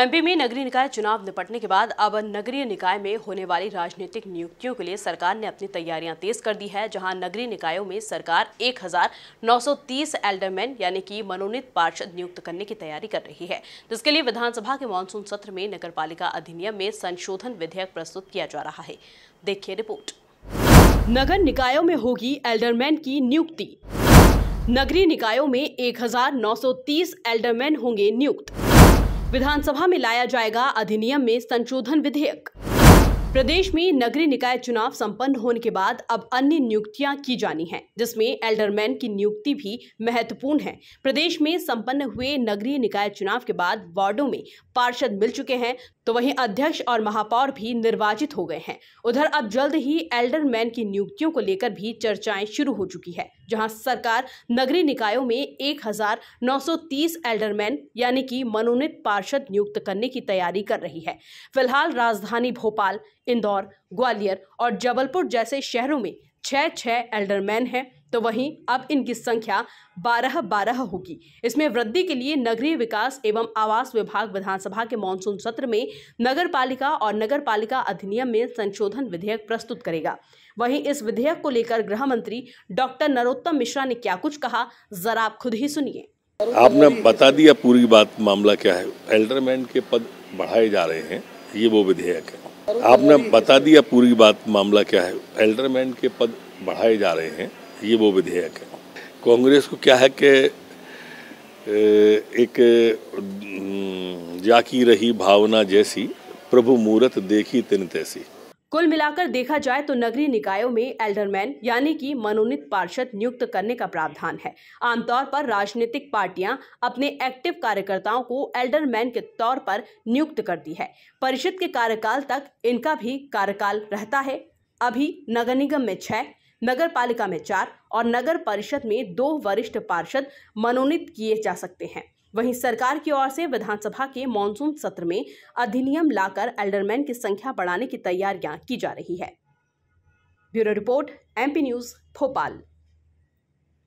MP में नगरीय निकाय चुनाव निपटने के बाद अब नगरीय निकाय में होने वाली राजनीतिक नियुक्तियों के लिए सरकार ने अपनी तैयारियां तेज कर दी है जहां नगरीय निकायों में सरकार 1930 एल्डरमैन यानी कि मनोनीत पार्षद नियुक्त करने की तैयारी कर रही है जिसके तो लिए विधानसभा के मानसून सत्र में नगर अधिनियम में संशोधन विधेयक प्रस्तुत किया जा रहा है देखिए रिपोर्ट नगर निकायों में होगी एल्डरमैन की नियुक्ति नगरीय निकायों में 1930 एल्डरमैन होंगे नियुक्त विधानसभा में लाया जाएगा अधिनियम में संशोधन विधेयक प्रदेश में नगरीय निकाय चुनाव संपन्न होने के बाद अब अन्य नियुक्तियां की जानी हैं जिसमें एल्डरमैन की नियुक्ति भी महत्वपूर्ण है प्रदेश में संपन्न हुए नगरीय निकाय चुनाव के बाद वार्डो में पार्षद मिल चुके हैं तो वहीं अध्यक्ष और महापौर भी निर्वाचित हो गए हैं उधर अब जल्द ही एल्डरमैन की नियुक्तियों को लेकर भी चर्चाएं शुरू हो चुकी है जहां सरकार नगरीय निकायों में 1930 एल्डरमैन यानी कि मनोनीत पार्षद नियुक्त करने की तैयारी कर रही है फिलहाल राजधानी भोपाल इंदौर ग्वालियर और जबलपुर जैसे शहरों में छः छः एल्डरमैन हैं तो वहीं अब इनकी संख्या बारह बारह होगी इसमें वृद्धि के लिए नगरीय विकास एवं आवास विभाग विधानसभा के मानसून सत्र में नगर पालिका और नगर पालिका अधिनियम में संशोधन विधेयक प्रस्तुत करेगा वहीं इस विधेयक को लेकर गृह मंत्री डॉक्टर नरोत्तम मिश्रा ने क्या कुछ कहा जरा आप खुद ही सुनिए आपने बता दिया पूरी बात मामला क्या है एल्डरमैन के पद बढ़ाए जा रहे हैं ये वो विधेयक है आपने बता दिया पूरी बात मामला क्या है एल्डरमैन के पद बढ़ाए जा रहे हैं ये वो विधेयक है कांग्रेस को क्या है कि एक जाकी रही भावना जैसी प्रभु मूरत देखी तिन तैसी कुल मिलाकर देखा जाए तो नगरीय निकायों में एल्डरमैन यानी कि मनोनीत पार्षद नियुक्त करने का प्रावधान है आमतौर पर राजनीतिक पार्टियां अपने एक्टिव कार्यकर्ताओं को एल्डरमैन के तौर पर नियुक्त करती है परिषद के कार्यकाल तक इनका भी कार्यकाल रहता है अभी नगर निगम में छह नगर पालिका में चार और नगर परिषद में दो वरिष्ठ पार्षद मनोनीत किए जा सकते हैं वहीं सरकार की ओर से विधानसभा के मानसून सत्र में अधिनियम लाकर एल्डरमैन की संख्या बढ़ाने की तैयारियां की जा रही है bureau report MP news Bhopal